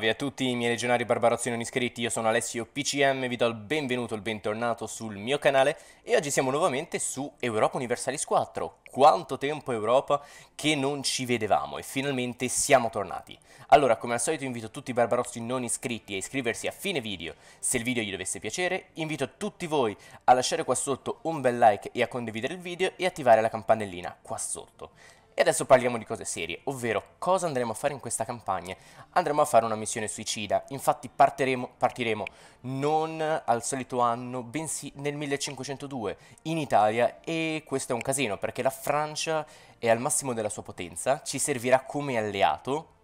Salve a tutti i miei legionari barbarozzini non iscritti, io sono Alessio PCM, vi do il benvenuto il bentornato sul mio canale e oggi siamo nuovamente su Europa Universalis 4. Quanto tempo Europa che non ci vedevamo e finalmente siamo tornati. Allora, come al solito invito tutti i barbarozzi non iscritti a iscriversi a fine video se il video gli dovesse piacere, invito tutti voi a lasciare qua sotto un bel like e a condividere il video e attivare la campanellina qua sotto. E adesso parliamo di cose serie, ovvero cosa andremo a fare in questa campagna. Andremo a fare una missione suicida, infatti partiremo, partiremo non al solito anno, bensì nel 1502 in Italia e questo è un casino perché la Francia è al massimo della sua potenza, ci servirà come alleato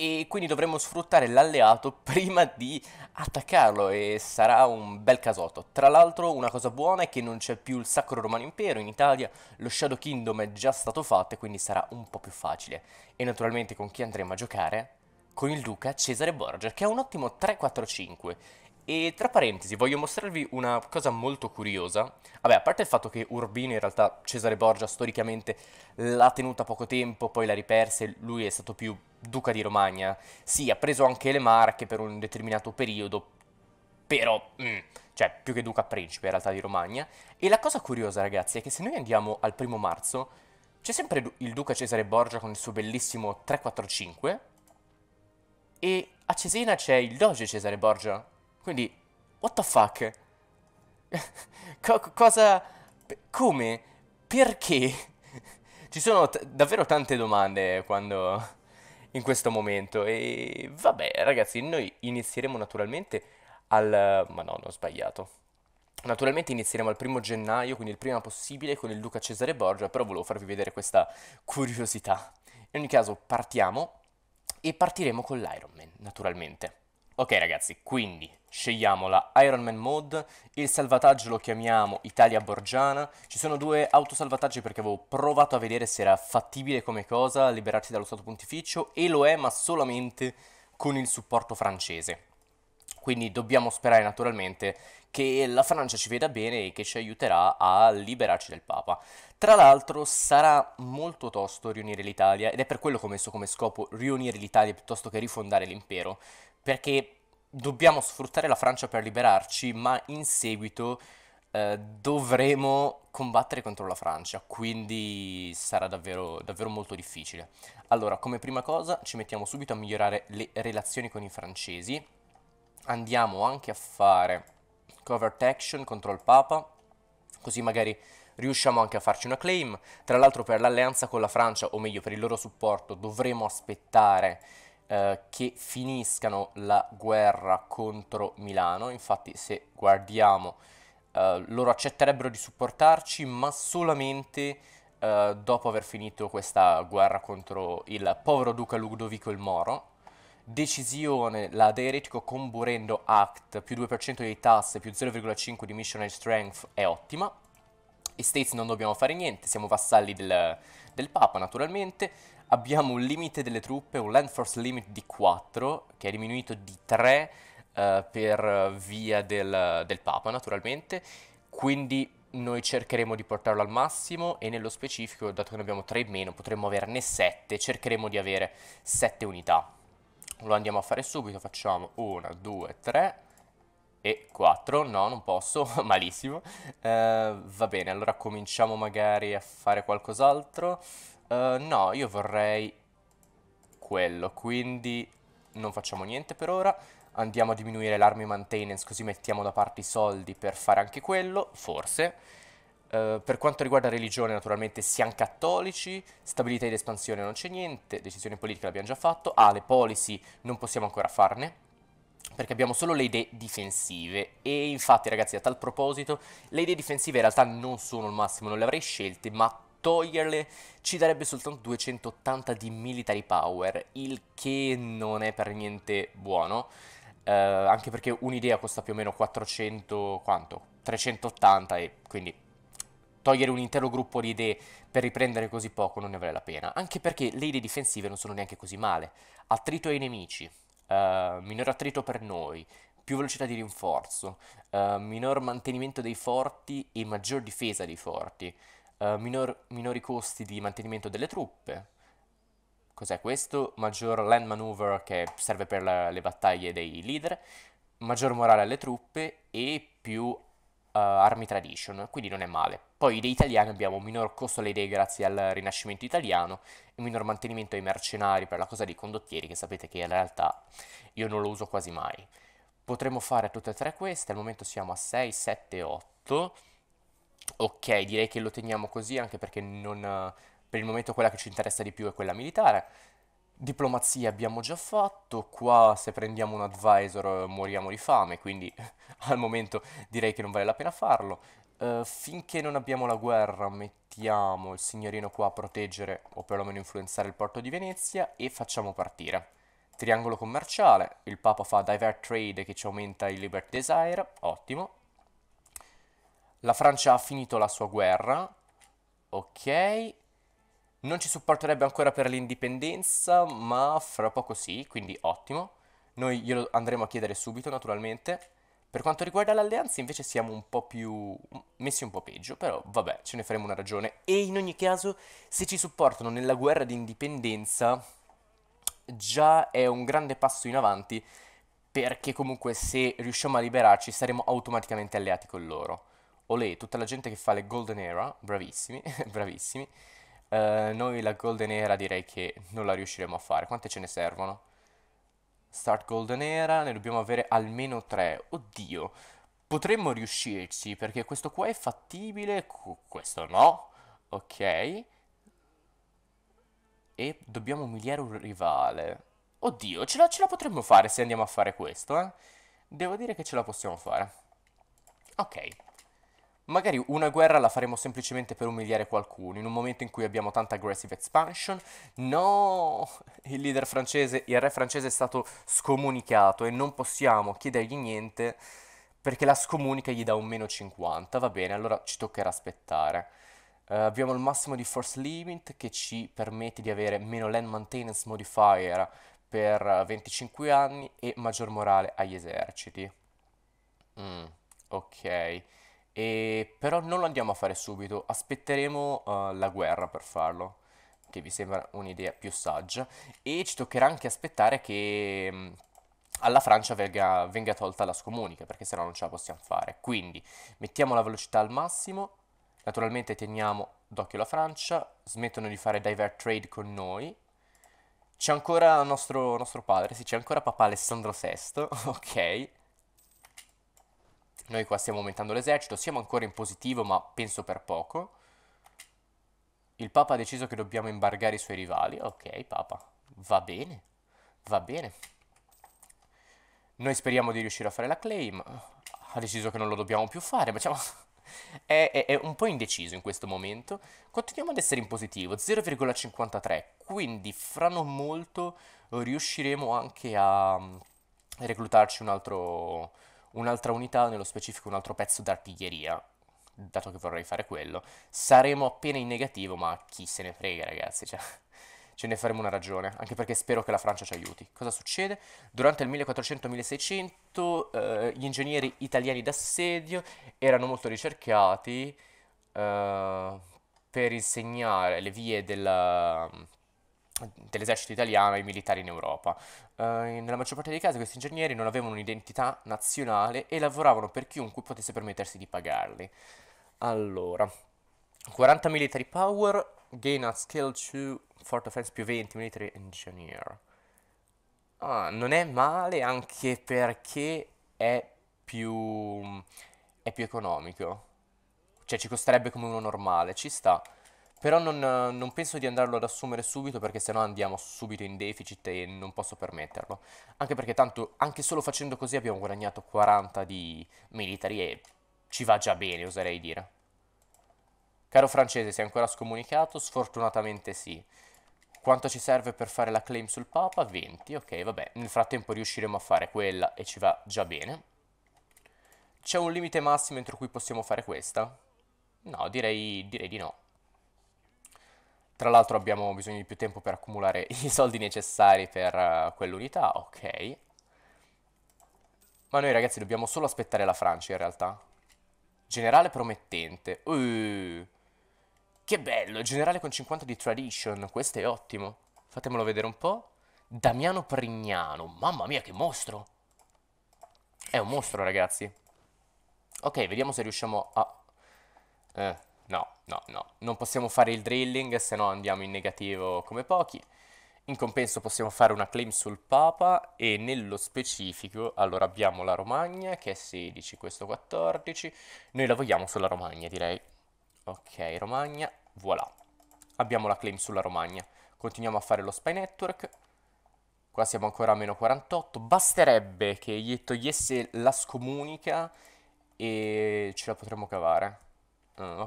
e quindi dovremmo sfruttare l'alleato prima di attaccarlo e sarà un bel casotto. Tra l'altro una cosa buona è che non c'è più il Sacro Romano Impero in Italia, lo Shadow Kingdom è già stato fatto e quindi sarà un po' più facile. E naturalmente con chi andremo a giocare? Con il Duca Cesare Borgia che è un ottimo 3-4-5 e tra parentesi, voglio mostrarvi una cosa molto curiosa. Vabbè, a parte il fatto che Urbino, in realtà Cesare Borgia, storicamente l'ha tenuta poco tempo, poi l'ha ripersa e lui è stato più duca di Romagna. Sì, ha preso anche le Marche per un determinato periodo, però... Mm, cioè, più che duca principe in realtà di Romagna. E la cosa curiosa, ragazzi, è che se noi andiamo al primo marzo, c'è sempre il duca Cesare Borgia con il suo bellissimo 345, e a Cesena c'è il doge Cesare Borgia, quindi, what the fuck? Co cosa... Come? Perché? Ci sono davvero tante domande quando... In questo momento. E vabbè, ragazzi, noi inizieremo naturalmente al... Ma no, non ho sbagliato. Naturalmente inizieremo al primo gennaio, quindi il prima possibile, con il Luca Cesare Borgia, però volevo farvi vedere questa curiosità. In ogni caso partiamo e partiremo con l'Iron Man, naturalmente. Ok ragazzi, quindi scegliamo la Iron Man Mode, il salvataggio lo chiamiamo Italia Borgiana, ci sono due autosalvataggi perché avevo provato a vedere se era fattibile come cosa liberarsi dallo stato pontificio e lo è ma solamente con il supporto francese. Quindi dobbiamo sperare naturalmente che la Francia ci veda bene e che ci aiuterà a liberarci del Papa. Tra l'altro sarà molto tosto riunire l'Italia ed è per quello che ho messo come scopo riunire l'Italia piuttosto che rifondare l'impero, perché dobbiamo sfruttare la Francia per liberarci, ma in seguito eh, dovremo combattere contro la Francia, quindi sarà davvero, davvero molto difficile. Allora, come prima cosa ci mettiamo subito a migliorare le relazioni con i francesi, andiamo anche a fare covert action contro il Papa, così magari riusciamo anche a farci una claim. Tra l'altro per l'alleanza con la Francia, o meglio per il loro supporto, dovremo aspettare eh, che finiscano la guerra contro Milano, infatti se guardiamo eh, loro accetterebbero di supportarci ma solamente eh, dopo aver finito questa guerra contro il povero duca Ludovico il Moro. Decisione la Deiretico con Burendo Act più 2% di tasse più 0,5 di missionary strength è ottima. E States non dobbiamo fare niente, siamo vassalli del, del Papa naturalmente abbiamo un limite delle truppe, un land force limit di 4, che è diminuito di 3 eh, per via del, del Papa naturalmente, quindi noi cercheremo di portarlo al massimo e nello specifico, dato che ne abbiamo 3 in meno, potremmo averne 7, cercheremo di avere 7 unità. Lo andiamo a fare subito, facciamo 1, 2, 3 e 4, no non posso, malissimo. Eh, va bene, allora cominciamo magari a fare qualcos'altro. Eh, no, io vorrei quello, quindi non facciamo niente per ora. Andiamo a diminuire l'army maintenance così mettiamo da parte i soldi per fare anche quello, forse. Uh, per quanto riguarda religione, naturalmente siamo cattolici, stabilità ed espansione non c'è niente, decisione politica l'abbiamo già fatto, ah, le policy non possiamo ancora farne, perché abbiamo solo le idee difensive e infatti ragazzi a tal proposito le idee difensive in realtà non sono il massimo, non le avrei scelte ma toglierle ci darebbe soltanto 280 di military power, il che non è per niente buono. Eh, anche perché un'idea costa più o meno 400, quanto? 380 e quindi togliere un intero gruppo di idee per riprendere così poco non ne vale la pena, anche perché le idee difensive non sono neanche così male. Attrito ai nemici, eh, minore attrito per noi, più velocità di rinforzo, eh, minor mantenimento dei forti e maggior difesa dei forti eh, minor, minori costi di mantenimento delle truppe. Cos'è questo? Maggior land maneuver che serve per la, le battaglie dei leader, maggior morale alle truppe e più Uh, eh, Army Tradition, quindi non è male. Poi dei italiani abbiamo minor costo alle idee grazie al Rinascimento italiano e minor mantenimento ai mercenari per la cosa dei condottieri, che sapete che in realtà io non lo uso quasi mai. Potremmo fare tutte e tre queste, al momento siamo a 6, 7, 8. Ok, direi che lo teniamo così anche perché non, per il momento quella che ci interessa di più è quella militare. Diplomazia abbiamo già fatto, qua se prendiamo un advisor eh, moriamo di fame, quindi al momento direi che non vale la pena farlo. Uh, finché non abbiamo la guerra mettiamo il signorino qua a proteggere o perlomeno influenzare il porto di Venezia e facciamo partire. Triangolo commerciale, il Papa fa divert trade che ci aumenta il liberty desire, ottimo, la Francia ha finito la sua guerra. Ok. Non ci supporterebbe ancora per l'indipendenza, ma fra poco sì, quindi ottimo. Noi glielo andremo a chiedere subito, naturalmente. Per quanto riguarda l'alleanza, invece, siamo un po' più messi un po' peggio, però vabbè, ce ne faremo una ragione. E in ogni caso, se ci supportano nella guerra di indipendenza, già è un grande passo in avanti, perché comunque se riusciamo a liberarci saremo automaticamente alleati con loro. Olè, tutta la gente che fa le Golden Era, bravissimi, bravissimi. Uh, noi la Golden Era direi che non la riusciremo a fare. Quante ce ne servono? Start Golden Era, ne dobbiamo avere almeno tre. Oddio, potremmo riuscirci perché questo qua è fattibile, questo no. Ok. E dobbiamo umiliare un rivale. Oddio, ce la, ce la potremmo fare se andiamo a fare questo, eh? Devo dire che ce la possiamo fare. Ok. Magari una guerra la faremo semplicemente per umiliare qualcuno, in un momento in cui abbiamo tanta aggressive expansion. No, il leader francese, il re francese è stato scomunicato e non possiamo chiedergli niente perché la scomunica gli dà un meno 50. Va bene, allora ci toccherà aspettare. Uh, abbiamo il massimo di force limit che ci permette di avere meno land maintenance modifier per 25 eh, anni e maggior morale agli eserciti. Mm, ok. E, però non lo andiamo a fare subito, aspetteremo uh, la guerra per farlo, che vi sembra un'idea più saggia, e ci toccherà anche aspettare che mh, mm, alla Francia venga, venga, tolta la scomunica, perché sennò non ce la possiamo fare. Quindi mettiamo la velocità al massimo, naturalmente teniamo d'occhio la Francia, smettono di fare divert trade con noi. C'è ancora nostro, nostro padre, sì, c'è ancora papà Alessandro VI, ok. Noi qua stiamo aumentando l'esercito, siamo ancora in positivo, ma penso per poco. Il Papa ha deciso che dobbiamo imbargare i suoi rivali. Ok, Papa, va bene, va bene. Noi speriamo di riuscire a fare la claim. Ha deciso che non lo dobbiamo più fare, ma diciamo... È, è, è, un po' indeciso in questo momento. Continuiamo ad essere in positivo, 0,53, quindi fra non molto riusciremo anche a mm, reclutarci un altro, un'altra unità, nello specifico un altro pezzo d'artiglieria, dato che vorrei fare quello. Saremo appena in negativo, ma chi se ne frega ragazzi, cioè, ce ne faremo una ragione, anche perché spero che la Francia ci aiuti. Cosa succede? Durante il 1400-1600 eh, gli ingegneri italiani d'assedio erano molto ricercati eh, per insegnare le vie della dell'esercito italiano ai militari in Europa. Eh, nella maggior parte dei casi questi ingegneri non avevano un'identità nazionale e lavoravano per chiunque potesse permettersi di pagarli. Allora, 40 military power, gain at skill to Fort Offense più 20 military engineer. Ah, non è male anche perché è più, è più economico. Cioè ci costerebbe come uno normale, ci sta. Però non, non, penso di andarlo ad assumere subito perché sennò andiamo subito in deficit e non posso permetterlo. Anche perché tanto, anche solo facendo così abbiamo guadagnato 40 di militari e ci va già bene, oserei dire. Caro francese, sei ancora scomunicato? Sfortunatamente sì. Quanto ci serve per fare la claim sul Papa? 20, ok, vabbè. Nel frattempo riusciremo a fare quella e ci va già bene. C'è un limite massimo entro cui possiamo fare questa? No, direi, direi di no. Tra l'altro abbiamo bisogno di più tempo per accumulare i soldi necessari per uh, quell'unità, ok. Ma noi ragazzi dobbiamo solo aspettare la Francia in realtà. Generale promettente. Uh, che bello, generale con 50 di tradition, questo è ottimo. Fatemelo vedere un po'. Damiano Prignano, mamma mia che mostro. È un mostro ragazzi. Ok, vediamo se riusciamo a... Eh, no, no, no. Non possiamo fare il drilling, se no andiamo in negativo come pochi. In compenso possiamo fare una claim sul Papa e nello specifico, allora abbiamo la Romagna che è 16, questo 14, noi la vogliamo sulla Romagna direi. Ok, Romagna, voilà. Abbiamo la claim sulla Romagna. Continuiamo a fare lo spy network. Qua siamo ancora a meno 48. Basterebbe che gli togliesse la scomunica e ce la potremmo cavare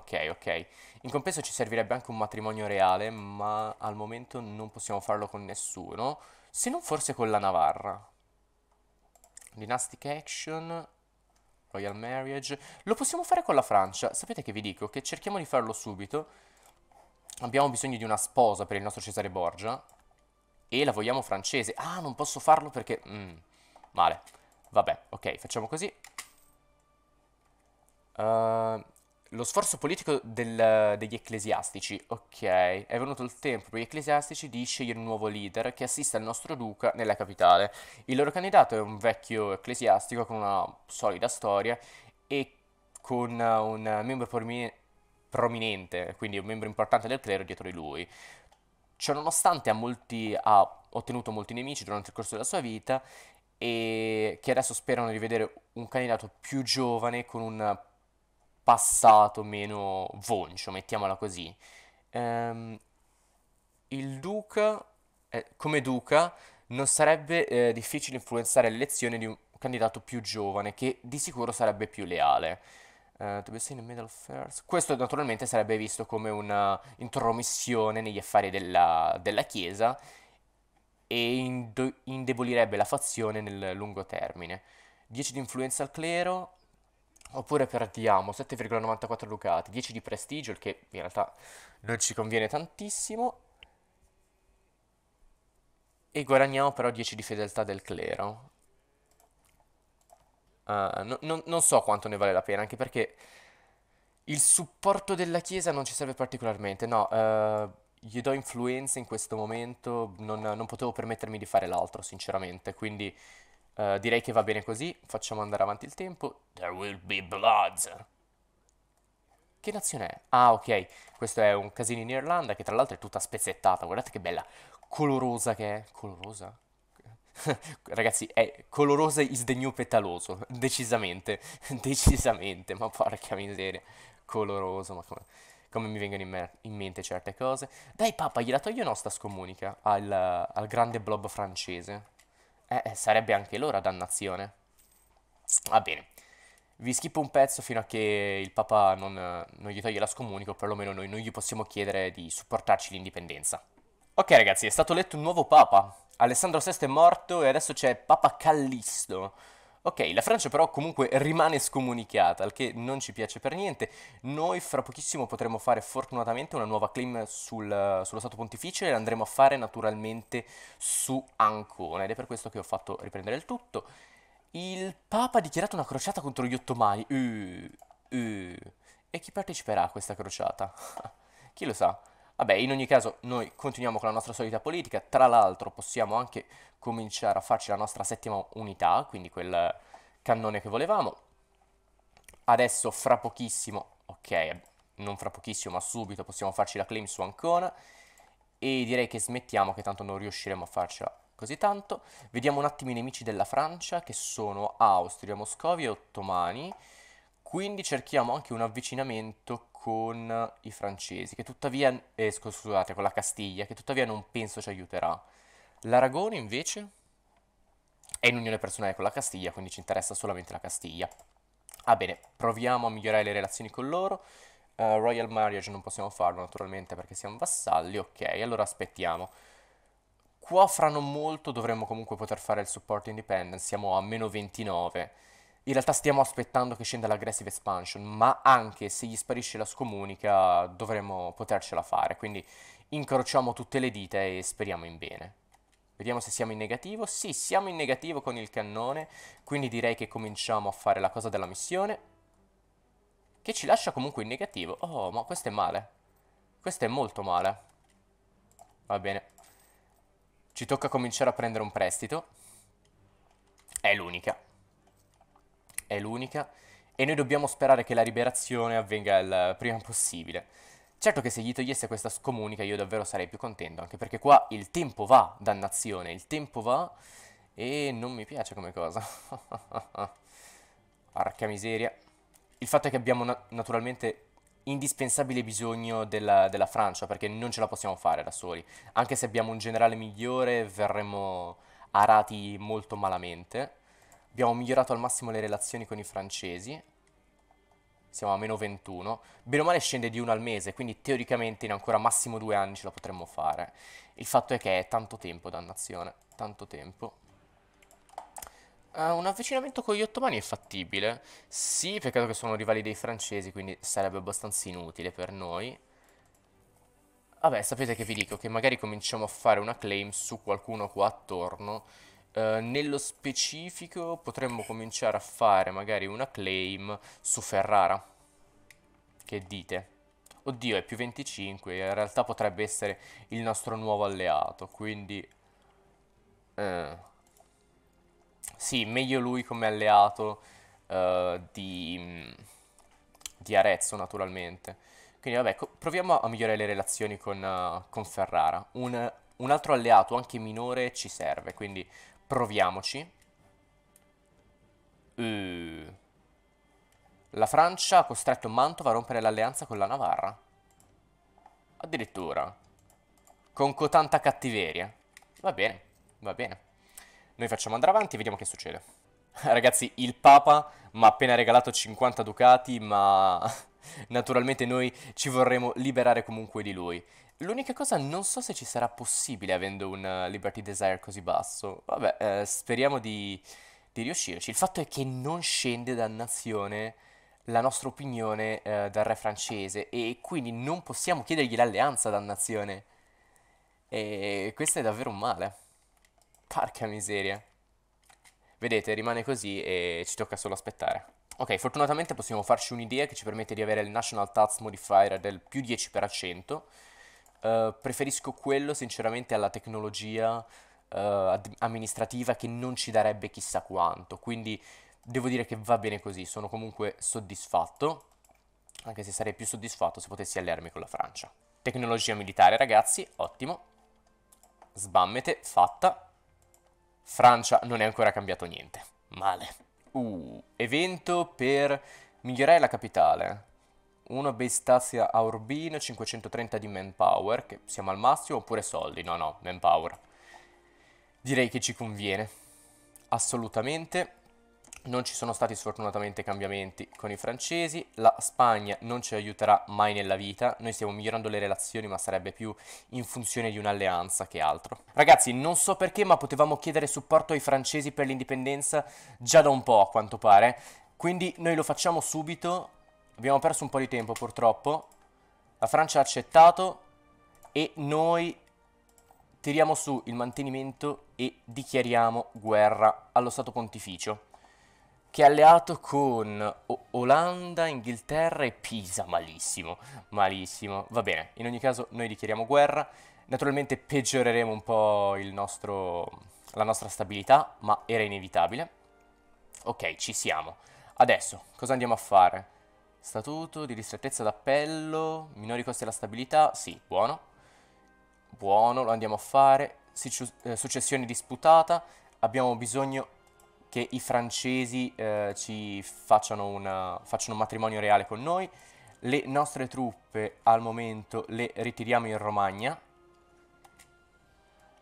ok, ok. In compenso ci servirebbe anche un matrimonio reale, ma al momento non possiamo farlo con nessuno, se non forse con la Navarra. Dynastic Action, Royal Marriage. Lo possiamo fare con la Francia. Sapete che vi dico? Che cerchiamo di farlo subito. Abbiamo bisogno di una sposa per il nostro Cesare Borgia. E la vogliamo francese. Ah, non posso farlo perché... Mm, male. Vabbè, ok, facciamo così. Uh, lo sforzo politico del, degli ecclesiastici. Ok, è venuto il tempo per gli ecclesiastici di scegliere un nuovo leader che assista il nostro duca nella capitale. Il loro candidato è un vecchio ecclesiastico con una solida storia e con eh, un membro prominente, quindi un membro importante del clero dietro di lui. Ciononostante ha, molti, ha ottenuto molti nemici durante il corso della sua vita e che adesso sperano di vedere un candidato più giovane con un passato, meno voncio, mettiamola così. Ehm, il duca, eh, come duca, non sarebbe eh, difficile influenzare l'elezione di un candidato più giovane, che di sicuro sarebbe più leale. Uh, middle affairs. Questo naturalmente sarebbe visto come una intromissione negli affari della, della Chiesa e indo- indebolirebbe la fazione nel lungo termine. 10 di influenza al clero, oppure perdiamo 7,94 ducati, 10 di prestigio, il che in realtà non ci conviene tantissimo, e guadagniamo però 10 di fedeltà del clero. Uh, no, no, non so quanto ne vale la pena, anche perché il supporto della chiesa non ci serve particolarmente, no, uh, gli do influenza in questo momento, non, non potevo permettermi di fare l'altro, sinceramente, quindi eh, direi che va bene così, facciamo andare avanti il tempo. There will be blood. Che nazione è? Ah, ok, questo è un casino in Irlanda che tra l'altro è tutta spezzettata, guardate che bella, colorosa che è. Colorosa? Ragazzi, è colorosa is the new petaloso, decisamente, decisamente, ma porca miseria, coloroso, ma come, come mi vengono in, me in, mente certe cose. Dai papà, gliela toglio no sta scomunica al, al grande blob francese. Eh, eh, sarebbe anche loro a dannazione. Va bene. Vi schippo un pezzo fino a che il Papa non, non gli toglie la scomunica, scomunico, perlomeno noi non gli possiamo chiedere di supportarci l'indipendenza. Ok ragazzi, è stato letto un nuovo Papa. Alessandro VI è morto e adesso c'è Papa Callisto. Ok, la Francia però comunque rimane scomunicata, il che non ci piace per niente. Noi fra pochissimo potremo fare fortunatamente una nuova claim sul, sullo Stato Pontificio e andremo a fare naturalmente su Ancona ed è per questo che ho fatto riprendere il tutto. Il Papa ha dichiarato una crociata contro gli ottomani. Uh, uh. E chi parteciperà a questa crociata? chi lo sa? Vabbè, in ogni caso noi continuiamo con la nostra solita politica, tra l'altro possiamo anche cominciare a farci la nostra settima unità, quindi quel cannone che volevamo. Adesso fra pochissimo, ok, non fra pochissimo ma subito possiamo farci la claim su Ancona e direi che smettiamo che tanto non riusciremo a farcela così tanto. Vediamo un attimo i nemici della Francia che sono Austria, Moscovia e Ottomani. Quindi cerchiamo anche un avvicinamento con i francesi, che tuttavia, eh, scusate, con la Castiglia, che tuttavia non penso ci aiuterà. L'Aragone invece è in unione personale con la Castiglia, quindi ci interessa solamente la Castiglia. Ah bene, proviamo a migliorare le relazioni con loro. Uh, Royal Marriage non possiamo farlo naturalmente perché siamo vassalli, ok, allora aspettiamo. Qua fra non molto dovremmo comunque poter fare il support independence, siamo a meno 29 in realtà stiamo aspettando che scenda l'aggressive expansion, ma anche se gli sparisce la scomunica dovremmo potercela fare, quindi incrociamo tutte le dita e speriamo in bene. Vediamo se siamo in negativo. Sì, siamo in negativo con il cannone, quindi direi che cominciamo a fare la cosa della missione. Che ci lascia comunque in negativo. Oh, ma questo è male. Questo è molto male. Va bene. Ci tocca cominciare a prendere un prestito. È l'unica è l'unica e noi dobbiamo sperare che la liberazione avvenga il prima possibile. Certo che se gli togliesse questa scomunica io davvero sarei più contento, anche perché qua il tempo va, dannazione, il tempo va e non mi piace come cosa. Arca miseria. Il fatto è che abbiamo na naturalmente indispensabile bisogno della, della, Francia, perché non ce la possiamo fare da soli. Anche se abbiamo un generale migliore, verremo arati molto malamente. Abbiamo migliorato al massimo le relazioni con i francesi. Siamo a meno 21. Bene o male scende di uno al mese, quindi teoricamente in ancora massimo due anni ce la potremmo fare. Il fatto è che è tanto tempo, dannazione. Tanto tempo. Uh, un avvicinamento con gli ottomani è fattibile? Sì, peccato che sono rivali dei francesi, quindi sarebbe abbastanza inutile per noi. Vabbè, sapete che vi dico? Che magari cominciamo a fare una claim su qualcuno qua attorno eh, nello specifico potremmo cominciare a fare magari una claim su Ferrara. Che dite? Oddio, è più 25, in realtà potrebbe essere il nostro nuovo alleato, quindi... Uh, sì, meglio lui come alleato uh, di, di, Arezzo, naturalmente. Quindi vabbè, proviamo a migliorare le relazioni con, con Ferrara. Un, un altro alleato, anche minore, ci serve, quindi Proviamoci. Uh. La Francia ha costretto Mantova a rompere l'alleanza con la Navarra. Addirittura. Con cotanta cattiveria. Va bene, va bene. Noi facciamo andare avanti e vediamo che succede. Ragazzi, il Papa mi ha appena regalato 50 ducati, ma naturalmente noi ci vorremmo liberare comunque di lui. L'unica cosa, non so se ci sarà possibile avendo un eh, Liberty Desire così basso. Vabbè, eh, speriamo di, di, riuscirci. Il fatto è che non scende dannazione la nostra opinione eh, dal re francese e quindi non possiamo chiedergli l'alleanza dannazione. E questo è davvero un male. Parca miseria. Vedete, rimane così e ci tocca solo aspettare. Ok, fortunatamente possiamo farci un'idea che ci permette di avere il National Tax Modifier del più 10% eh, preferisco quello sinceramente alla tecnologia uh, ad- amministrativa che non ci darebbe chissà quanto, quindi devo dire che va bene così, sono comunque soddisfatto, anche se sarei più soddisfatto se potessi allearmi con la Francia. Tecnologia militare ragazzi, ottimo, sbammete, fatta. Francia non è ancora cambiato niente, male. Uh, evento per migliorare la capitale una base stazia a Urbino, 530 di manpower, che siamo al massimo, oppure soldi, no no, manpower. Direi che ci conviene, assolutamente. Non ci sono stati sfortunatamente cambiamenti con i francesi, la Spagna non ci aiuterà mai nella vita, noi stiamo migliorando le relazioni ma sarebbe più in funzione di un'alleanza che altro. Ragazzi, non so perché ma potevamo chiedere supporto ai francesi per l'indipendenza già da un po' a quanto pare, quindi noi lo facciamo subito Abbiamo perso un po' di tempo purtroppo. La Francia ha accettato e noi tiriamo su il mantenimento e dichiariamo guerra allo Stato Pontificio che è alleato con o Olanda, Inghilterra e Pisa, malissimo, malissimo. Va bene, in ogni caso noi dichiariamo guerra, naturalmente peggioreremo un po' nostro, la nostra stabilità, ma era inevitabile. Ok, ci siamo. Adesso, cosa andiamo a fare? Statuto di ristrettezza d'appello, minori costi alla stabilità, sì, buono. Buono, lo andiamo a fare. Eh, successione disputata, abbiamo bisogno che i francesi eh, ci facciano, una, facciano un matrimonio reale con noi. Le nostre truppe al momento le ritiriamo in Romagna.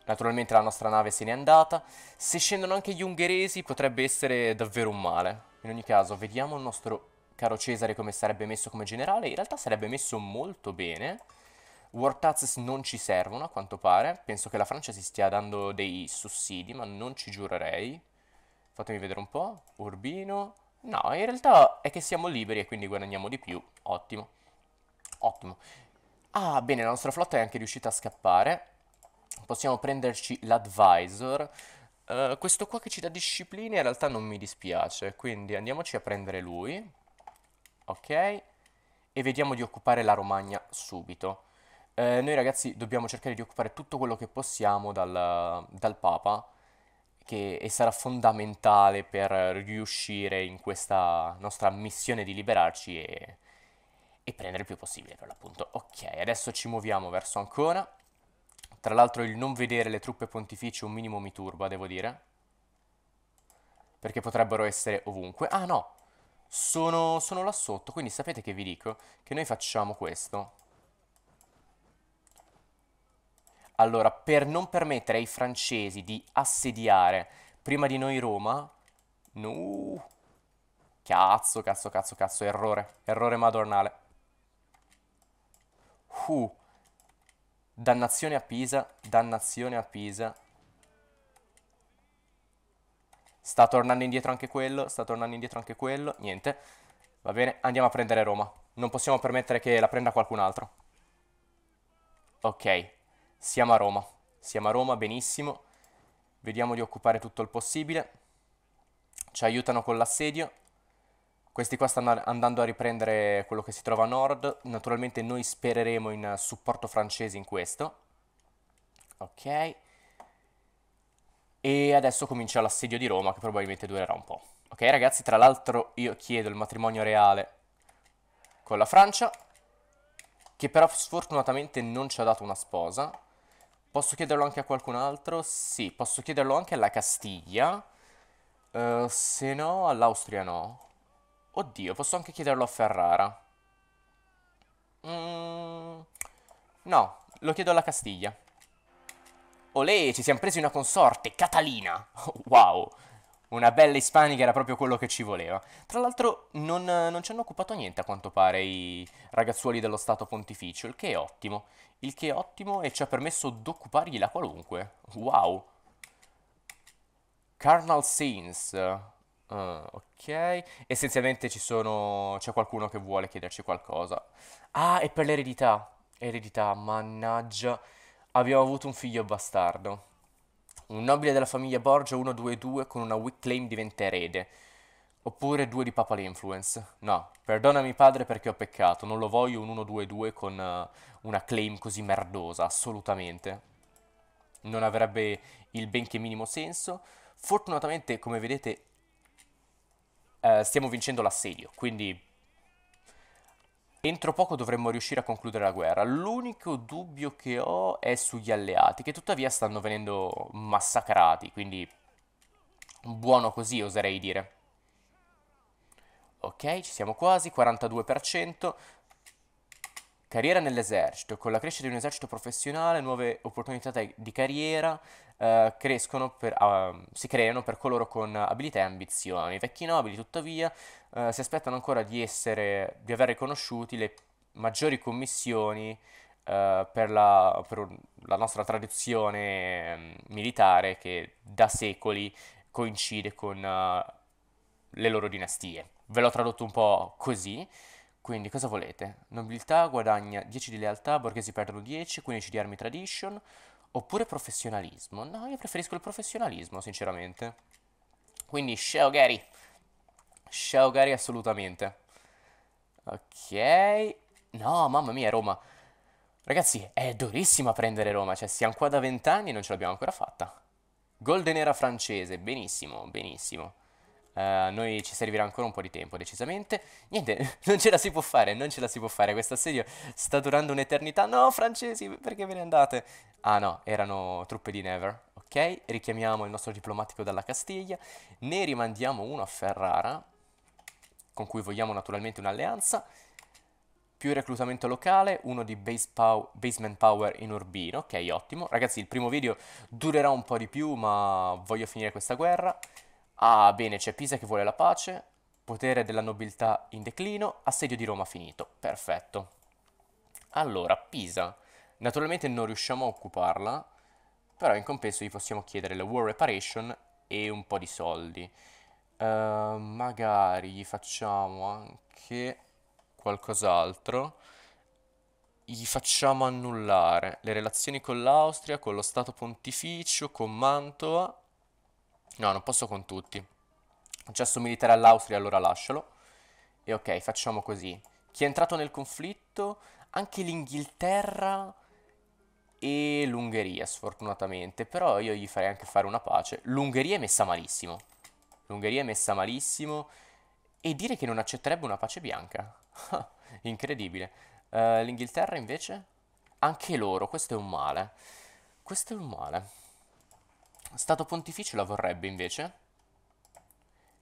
Naturalmente la nostra nave se n'è andata. Se scendono anche gli ungheresi potrebbe essere davvero un male. In ogni caso, vediamo il nostro Caro Cesare come sarebbe messo come generale? In realtà sarebbe messo molto bene. Wartazes non ci servono a quanto pare. Penso che la Francia si stia dando dei sussidi, ma non ci giurerei. Fatemi vedere un po'. Urbino. No, in realtà è che siamo liberi e quindi guadagniamo di più. Ottimo. Ottimo. Ah, bene, la nostra flotta è anche riuscita a scappare. Possiamo prenderci l'advisor. Uh, questo qua che ci dà discipline in realtà non mi dispiace, quindi andiamoci a prendere lui ok? E vediamo di occupare la Romagna subito. Eh, noi ragazzi dobbiamo cercare di occupare tutto quello che possiamo dal, dal Papa che, e sarà fondamentale per riuscire in questa nostra missione di liberarci e, e prendere il più possibile per l'appunto. Ok, adesso ci muoviamo verso Ancona. Tra l'altro il non vedere le truppe pontificie un minimo mi turba, devo dire. Perché potrebbero essere ovunque. Ah no, sono, sono là sotto, quindi sapete che vi dico? Che noi facciamo questo. Allora, per non permettere ai francesi di assediare prima di noi Roma... No. Cazzo, cazzo, cazzo, cazzo, errore. Errore madornale. Uh. Dannazione a Pisa, dannazione a Pisa. Sta tornando indietro anche quello, sta tornando indietro anche quello, niente. Va bene, andiamo a prendere Roma. Non possiamo permettere che la prenda qualcun altro. Ok, siamo a Roma. Siamo a Roma, benissimo. Vediamo di occupare tutto il possibile. Ci aiutano con l'assedio. Questi qua stanno andando a riprendere quello che si trova a nord. Naturalmente noi spereremo in supporto francese in questo. Ok. E adesso comincia l'assedio di Roma che probabilmente durerà un po'. Ok ragazzi, tra l'altro io chiedo il matrimonio reale con la Francia, che però sfortunatamente non ci ha dato una sposa. Posso chiederlo anche a qualcun altro? Sì, posso chiederlo anche alla Castiglia. Uh, se no, all'Austria no. Oddio, posso anche chiederlo a Ferrara. Mm, no, lo chiedo alla Castiglia. Olè, ci siamo presi una consorte, Catalina. Wow, una bella ispanica era proprio quello che ci voleva. Tra l'altro non, non, ci hanno occupato niente a quanto pare i ragazzuoli dello Stato Pontificio, il che è ottimo. Il che è ottimo e ci ha permesso d'occupargli la qualunque. Wow. Carnal Scenes. Uh, eh, ok. Essenzialmente ci sono... c'è qualcuno che vuole chiederci qualcosa. Ah, è per l'eredità. Eredità, mannaggia abbiamo avuto un figlio bastardo. Un nobile della famiglia Borgia 122 con una weak claim diventa erede. Oppure due di Papal Influence. No, perdonami padre perché ho peccato, non lo voglio un 122 con uh, una claim così merdosa, assolutamente. Non avrebbe il benché minimo senso. Fortunatamente, come vedete, uh, stiamo vincendo l'assedio, quindi Entro poco dovremmo riuscire a concludere la guerra. L'unico dubbio che ho è sugli alleati, che tuttavia stanno venendo massacrati, quindi buono così oserei dire. Ok, ci siamo quasi, 42%. Carriera nell'esercito, con la crescita di un esercito professionale, nuove opportunità di carriera, eh, crescono per, uh, si creano per coloro con abilità e ambizioni. I vecchi nobili, tuttavia, eh, si aspettano ancora di, essere, di aver riconosciuti le maggiori commissioni Uh, per, la, per, la, nostra tradizione um, militare che da secoli coincide con uh, le loro dinastie. Ve l'ho tradotto un po' così, quindi cosa volete? Nobiltà guadagna 10 di lealtà, borghesi perdono 10, 15 di army tradition, Oppure professionalismo? No, io preferisco il professionalismo, sinceramente. Quindi Shao Gary. Shao Gary assolutamente. Ok. No, mamma mia, Roma. Ragazzi, è durissima prendere Roma, cioè siamo qua da vent'anni e non ce l'abbiamo ancora fatta. Golden era francese, benissimo, benissimo. Uh, noi ci servirà ancora un po' di tempo, decisamente. Niente, non ce la si può fare, non ce la si può fare. Questo assedio sta durando un'eternità. No, francesi, perché ve ne andate? Ah no, erano truppe di Never, ok? Richiamiamo il nostro diplomatico dalla Castiglia, ne rimandiamo uno a Ferrara, con cui vogliamo naturalmente un'alleanza, più reclutamento locale, uno di base pow- basement power in Urbino, ok, ottimo. Ragazzi, il primo video durerà un po' di più, ma voglio finire questa guerra. Ah, bene, c'è Pisa che vuole la pace, potere della nobiltà in declino, assedio di Roma finito, perfetto. Allora, Pisa... Naturalmente non riusciamo a occuparla, però in compenso gli possiamo chiedere la War Reparation e un po' di soldi. Uh, magari gli facciamo anche qualcos'altro. Gli facciamo annullare le relazioni con l'Austria, con lo Stato Pontificio, con Mantova. No, non posso con tutti. Accesso militare all'Austria, allora lascialo. E ok, facciamo così. Chi è entrato nel conflitto? Anche l'Inghilterra e l'Ungheria, sfortunatamente. Però io gli farei anche fare una pace. L'Ungheria è messa malissimo. L'Ungheria è messa malissimo. E dire che non accetterebbe una pace bianca. Incredibile. Uh, L'Inghilterra invece? Anche loro, questo è un male. Questo è un male. Stato pontificio la vorrebbe invece?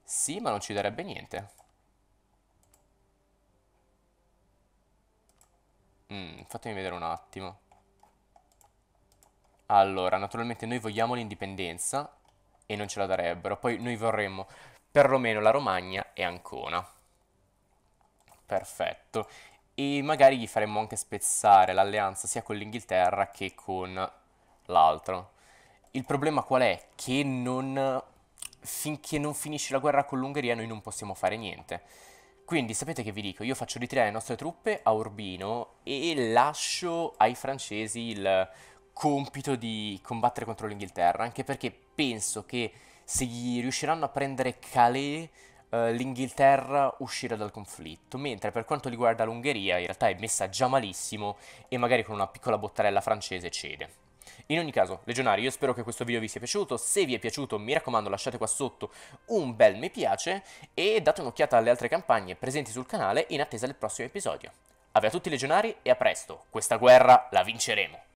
Sì, ma non ci darebbe niente. Mm, fatemi vedere un attimo. Allora, naturalmente noi vogliamo l'indipendenza e non ce la darebbero. Poi noi vorremmo perlomeno la Romagna e Ancona. Perfetto. E magari gli faremmo anche spezzare l'alleanza sia con l'Inghilterra che con l'altro. Il problema qual è? Che non... finché non finisce la guerra con l'Ungheria noi non possiamo fare niente. Quindi sapete che vi dico? Io faccio ritirare le nostre truppe a Urbino e lascio ai francesi il compito di combattere contro l'Inghilterra, anche perché penso che se gli riusciranno a prendere Calais, eh, l'Inghilterra uscirà dal conflitto, mentre per quanto riguarda l'Ungheria in realtà è messa già malissimo e magari con una piccola bottarella francese cede. In ogni caso, legionari, io spero che questo video vi sia piaciuto, se vi è piaciuto mi raccomando lasciate qua sotto un bel mi piace e date un'occhiata alle altre campagne presenti sul canale in attesa del prossimo episodio. Ave a tutti legionari e a presto, questa guerra la vinceremo!